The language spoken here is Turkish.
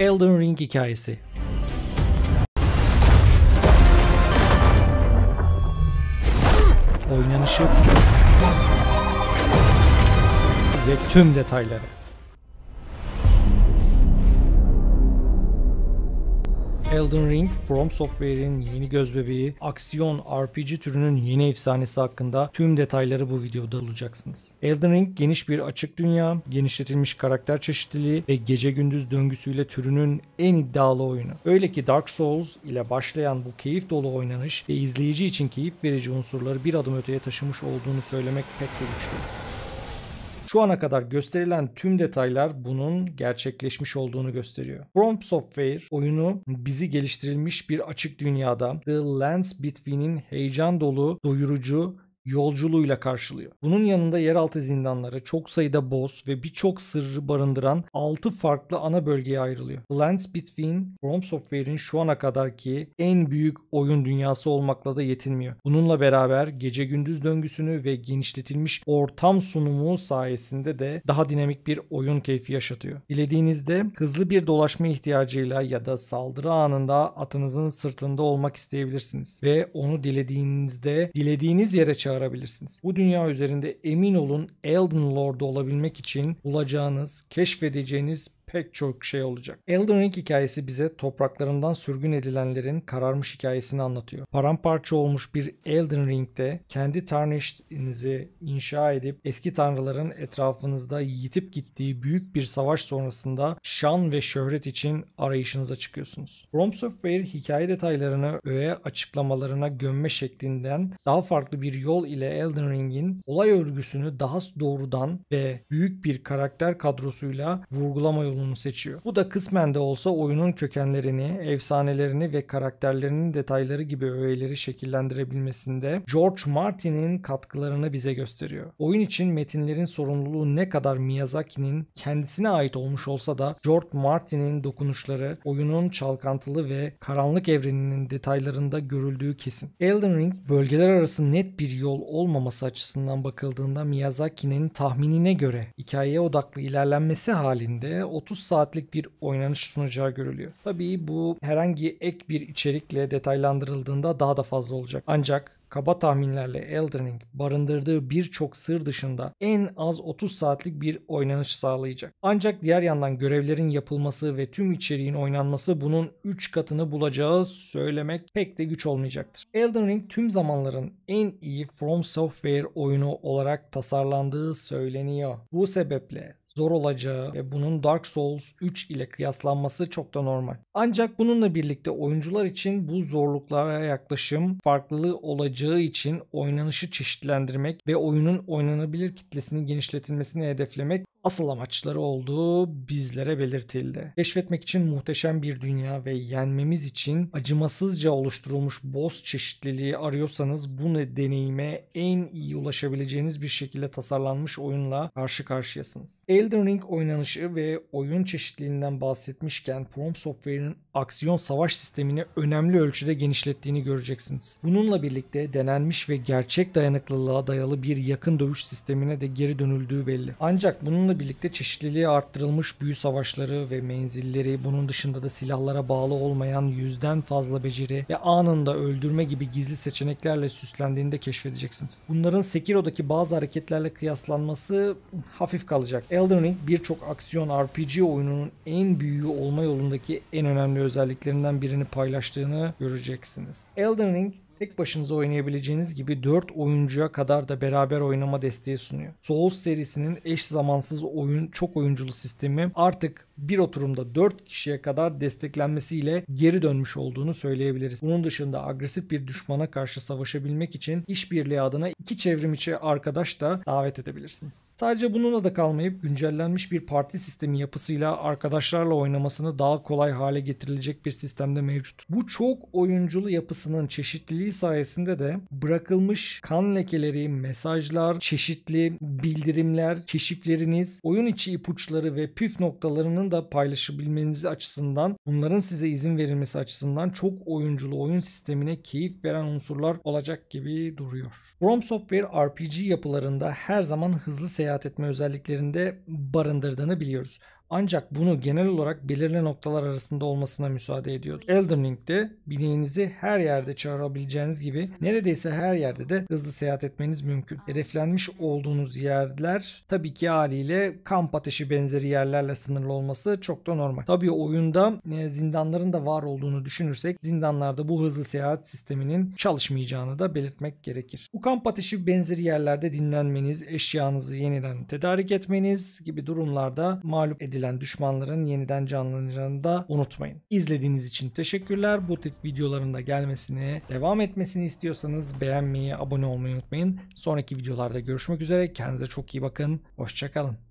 Elden Ring hikayesi. Oynanışı ve tüm detayları. Elden Ring, From Software'in yeni gözbebeği, aksiyon RPG türünün yeni efsanesi hakkında tüm detayları bu videoda bulacaksınız. Elden Ring geniş bir açık dünya, genişletilmiş karakter çeşitliliği ve gece gündüz döngüsüyle türünün en iddialı oyunu. Öyle ki Dark Souls ile başlayan bu keyif dolu oynanış ve izleyici için keyif verici unsurları bir adım öteye taşımış olduğunu söylemek pek de güçlü. değil. Şu ana kadar gösterilen tüm detaylar bunun gerçekleşmiş olduğunu gösteriyor. From Software oyunu bizi geliştirilmiş bir açık dünyada The Lands Between'in heyecan dolu, doyurucu yolculuğuyla karşılıyor. Bunun yanında yeraltı zindanları, çok sayıda boss ve birçok sırrı barındıran 6 farklı ana bölgeye ayrılıyor. Lands Between, From Software'in şu ana kadarki en büyük oyun dünyası olmakla da yetinmiyor. Bununla beraber gece gündüz döngüsünü ve genişletilmiş ortam sunumu sayesinde de daha dinamik bir oyun keyfi yaşatıyor. Dilediğinizde hızlı bir dolaşma ihtiyacıyla ya da saldırı anında atınızın sırtında olmak isteyebilirsiniz ve onu dilediğinizde dilediğiniz yere çağırabilirsiniz çağırabilirsiniz. Bu dünya üzerinde emin olun Elden Lord'u olabilmek için bulacağınız, keşfedeceğiniz pek çok şey olacak. Elden Ring hikayesi bize topraklarından sürgün edilenlerin kararmış hikayesini anlatıyor. Paramparça olmuş bir Elden Ring'de kendi Tarnished'inizi inşa edip eski tanrıların etrafınızda yitip gittiği büyük bir savaş sonrasında şan ve şöhret için arayışınıza çıkıyorsunuz. From Software hikaye detaylarını öğe açıklamalarına gömme şeklinden daha farklı bir yol ile Elden Ring'in olay örgüsünü daha doğrudan ve büyük bir karakter kadrosuyla vurgulama yolu yolunu seçiyor. Bu da kısmen de olsa oyunun kökenlerini, efsanelerini ve karakterlerinin detayları gibi öğeleri şekillendirebilmesinde George Martin'in katkılarını bize gösteriyor. Oyun için metinlerin sorumluluğu ne kadar Miyazaki'nin kendisine ait olmuş olsa da George Martin'in dokunuşları oyunun çalkantılı ve karanlık evreninin detaylarında görüldüğü kesin. Elden Ring bölgeler arası net bir yol olmaması açısından bakıldığında Miyazaki'nin tahminine göre hikayeye odaklı ilerlenmesi halinde 30 saatlik bir oynanış sunacağı görülüyor. Tabii bu herhangi ek bir içerikle detaylandırıldığında daha da fazla olacak. Ancak kaba tahminlerle Elden Ring barındırdığı birçok sır dışında en az 30 saatlik bir oynanış sağlayacak. Ancak diğer yandan görevlerin yapılması ve tüm içeriğin oynanması bunun 3 katını bulacağı söylemek pek de güç olmayacaktır. Elden Ring tüm zamanların en iyi From Software oyunu olarak tasarlandığı söyleniyor. Bu sebeple zor olacağı ve bunun Dark Souls 3 ile kıyaslanması çok da normal. Ancak bununla birlikte oyuncular için bu zorluklara yaklaşım farklılığı olacağı için oynanışı çeşitlendirmek ve oyunun oynanabilir kitlesinin genişletilmesini hedeflemek asıl amaçları olduğu bizlere belirtildi. Keşfetmek için muhteşem bir dünya ve yenmemiz için acımasızca oluşturulmuş boz çeşitliliği arıyorsanız bu deneyime en iyi ulaşabileceğiniz bir şekilde tasarlanmış oyunla karşı karşıyasınız. Elden Ring oynanışı ve oyun çeşitliliğinden bahsetmişken From Software'in aksiyon savaş sistemini önemli ölçüde genişlettiğini göreceksiniz. Bununla birlikte denenmiş ve gerçek dayanıklılığa dayalı bir yakın dövüş sistemine de geri dönüldüğü belli. Ancak bununla birlikte çeşitliliği arttırılmış büyü savaşları ve menzilleri, bunun dışında da silahlara bağlı olmayan yüzden fazla beceri ve anında öldürme gibi gizli seçeneklerle süslendiğini de keşfedeceksiniz. Bunların Sekiro'daki bazı hareketlerle kıyaslanması hafif kalacak. Elden Ring birçok aksiyon RPG oyununun en büyüğü olma yolundaki en önemli özelliklerinden birini paylaştığını göreceksiniz. Elden Ring Tek başınıza oynayabileceğiniz gibi 4 oyuncuya kadar da beraber oynama desteği sunuyor. Souls serisinin eş zamansız oyun çok oyunculu sistemi artık bir oturumda 4 kişiye kadar desteklenmesiyle geri dönmüş olduğunu söyleyebiliriz. Bunun dışında agresif bir düşmana karşı savaşabilmek için işbirliği adına iki çevrim içi arkadaş da davet edebilirsiniz. Sadece bununla da kalmayıp güncellenmiş bir parti sistemi yapısıyla arkadaşlarla oynamasını daha kolay hale getirilecek bir sistemde mevcut. Bu çok oyunculu yapısının çeşitliliği içeriği sayesinde de bırakılmış kan lekeleri, mesajlar, çeşitli bildirimler, keşifleriniz, oyun içi ipuçları ve püf noktalarının da paylaşabilmenizi açısından bunların size izin verilmesi açısından çok oyunculu oyun sistemine keyif veren unsurlar olacak gibi duruyor. From Software RPG yapılarında her zaman hızlı seyahat etme özelliklerinde barındırdığını biliyoruz. Ancak bunu genel olarak belirli noktalar arasında olmasına müsaade ediyordu. Elden Ring'de bineğinizi her yerde çağırabileceğiniz gibi neredeyse her yerde de hızlı seyahat etmeniz mümkün. Hedeflenmiş olduğunuz yerler tabii ki haliyle kamp ateşi benzeri yerlerle sınırlı olması çok da normal. Tabii oyunda e, zindanların da var olduğunu düşünürsek zindanlarda bu hızlı seyahat sisteminin çalışmayacağını da belirtmek gerekir. Bu kamp ateşi benzeri yerlerde dinlenmeniz, eşyanızı yeniden tedarik etmeniz gibi durumlarda mağlup edilmeniz edilen düşmanların yeniden canlanacağını da unutmayın. İzlediğiniz için teşekkürler. Bu tip videoların da gelmesini, devam etmesini istiyorsanız beğenmeyi, abone olmayı unutmayın. Sonraki videolarda görüşmek üzere. Kendinize çok iyi bakın. Hoşçakalın.